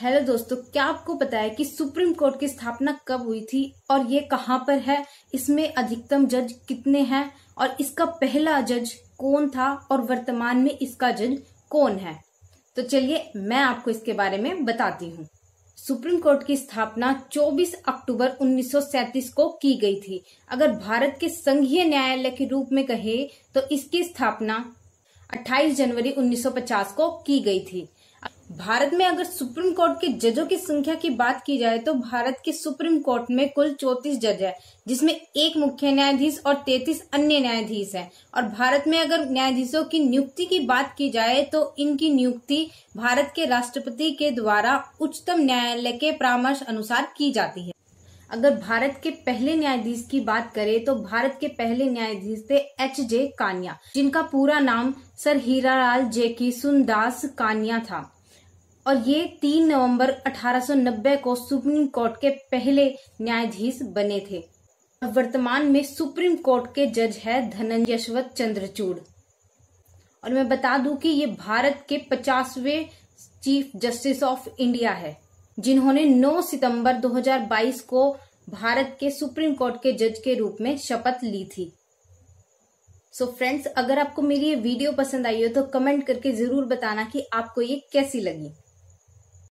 hello दोस्तों क्या आपको पता है कि सुप्रीम कोर्ट की स्थापना कब हुई थी और ये कहाँ पर है इसमें अधिकतम जज कितने हैं और इसका पहला जज कौन था और वर्तमान में इसका जज कौन है तो चलिए मैं आपको इसके बारे में बताती हूँ सुप्रीम कोर्ट की स्थापना 24 अक्टूबर 1937 को की गई थी अगर भारत के संघीय न्यायालय के रूप में कहे तो इसकी स्थापना 28 जनवरी 1950 को की गई थी भारत में अगर सुप्रीम कोर्ट के जजों की संख्या की बात की जाए तो भारत के सुप्रीम कोर्ट में कुल चौतीस जज है जिसमें एक मुख्य न्यायाधीश और तैतीस अन्य न्यायाधीश हैं और भारत में अगर न्यायाधीशों की नियुक्ति की बात की जाए तो इनकी नियुक्ति भारत के राष्ट्रपति के द्वारा उच्चतम न्यायालय के परामर्श अनुसार की जाती है अगर भारत के पहले न्यायाधीश की बात करें तो भारत के पहले न्यायाधीश थे एच जे कानिया जिनका पूरा नाम सर हीरालाल जे की सुनदास कानिया था और ये 3 नवंबर 1890 को सुप्रीम कोर्ट के पहले न्यायाधीश बने थे और वर्तमान में सुप्रीम कोर्ट के जज है धनंजय यशवंत चंद्रचूड़ और मैं बता दूं कि ये भारत के 50वें चीफ जस्टिस ऑफ इंडिया है जिन्होंने 9 सितंबर 2022 को भारत के सुप्रीम कोर्ट के जज के रूप में शपथ ली थी सो so फ्रेंड्स अगर आपको मेरी ये वीडियो पसंद आई हो तो कमेंट करके जरूर बताना कि आपको ये कैसी लगी